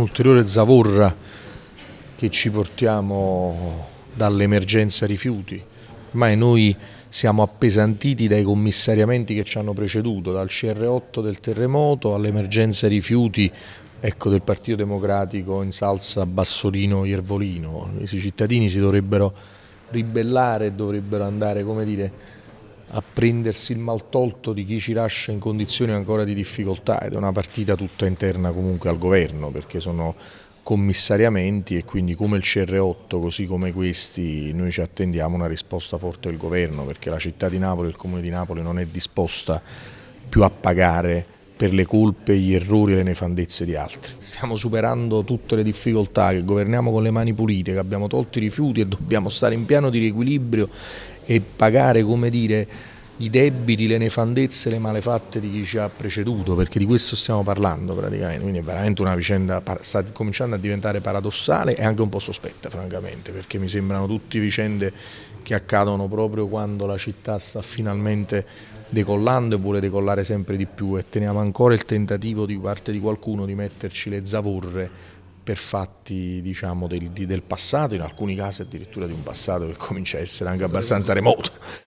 un'ulteriore zavorra che ci portiamo dall'emergenza rifiuti. Ormai noi siamo appesantiti dai commissariamenti che ci hanno preceduto, dal CR8 del terremoto all'emergenza rifiuti ecco, del Partito Democratico in salsa Bassolino-Iervolino. I cittadini si dovrebbero ribellare dovrebbero andare, come dire, a prendersi il maltolto di chi ci lascia in condizioni ancora di difficoltà ed è una partita tutta interna comunque al governo perché sono commissariamenti e quindi come il CR8 così come questi noi ci attendiamo una risposta forte del governo perché la città di Napoli il comune di Napoli non è disposta più a pagare per le colpe, gli errori e le nefandezze di altri. Stiamo superando tutte le difficoltà, che governiamo con le mani pulite, che abbiamo tolto i rifiuti e dobbiamo stare in piano di riequilibrio e pagare, come dire, i debiti, le nefandezze, le malefatte di chi ci ha preceduto, perché di questo stiamo parlando praticamente, quindi è veramente una vicenda, sta cominciando a diventare paradossale e anche un po' sospetta francamente, perché mi sembrano tutte vicende che accadono proprio quando la città sta finalmente decollando e vuole decollare sempre di più e teniamo ancora il tentativo di parte di qualcuno di metterci le zavorre per fatti diciamo, del, del passato, in alcuni casi addirittura di un passato che comincia a essere anche abbastanza remoto.